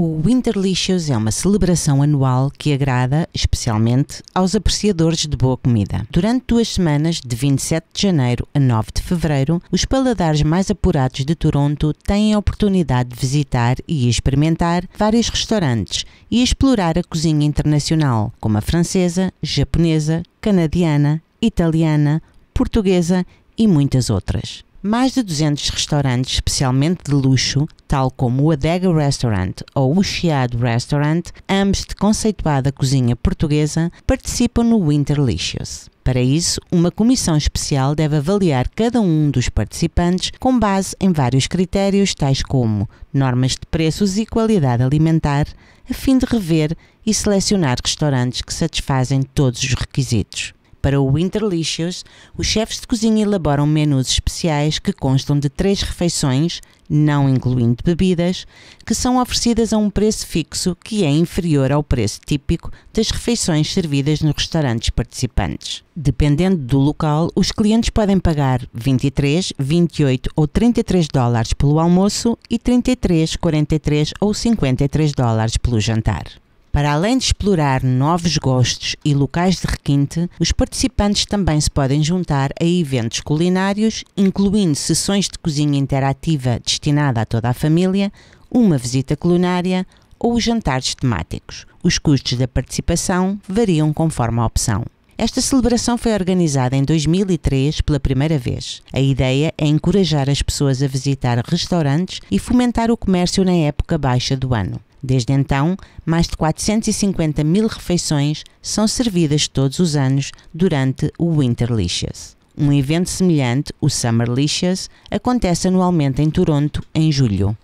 O Winterlicious é uma celebração anual que agrada especialmente aos apreciadores de boa comida. Durante duas semanas, de 27 de janeiro a 9 de fevereiro, os paladares mais apurados de Toronto têm a oportunidade de visitar e experimentar vários restaurantes e explorar a cozinha internacional, como a francesa, japonesa, canadiana, italiana, portuguesa e muitas outras. Mais de 200 restaurantes, especialmente de luxo, tal como o Adega Restaurant ou o Chiado Restaurant, ambos de conceituada cozinha portuguesa, participam no Winterlicious. Para isso, uma comissão especial deve avaliar cada um dos participantes com base em vários critérios, tais como normas de preços e qualidade alimentar, a fim de rever e selecionar restaurantes que satisfazem todos os requisitos. Para o Winterlicious, os chefes de cozinha elaboram menus especiais que constam de três refeições, não incluindo bebidas, que são oferecidas a um preço fixo que é inferior ao preço típico das refeições servidas nos restaurantes participantes. Dependendo do local, os clientes podem pagar 23, 28 ou 33 dólares pelo almoço e 33, 43 ou 53 dólares pelo jantar. Para além de explorar novos gostos e locais de requinte, os participantes também se podem juntar a eventos culinários, incluindo sessões de cozinha interativa destinada a toda a família, uma visita culinária ou jantares temáticos. Os custos da participação variam conforme a opção. Esta celebração foi organizada em 2003 pela primeira vez. A ideia é encorajar as pessoas a visitar restaurantes e fomentar o comércio na época baixa do ano. Desde então, mais de 450 mil refeições são servidas todos os anos durante o Winterlicious. Um evento semelhante, o Summerlicious, acontece anualmente em Toronto em julho.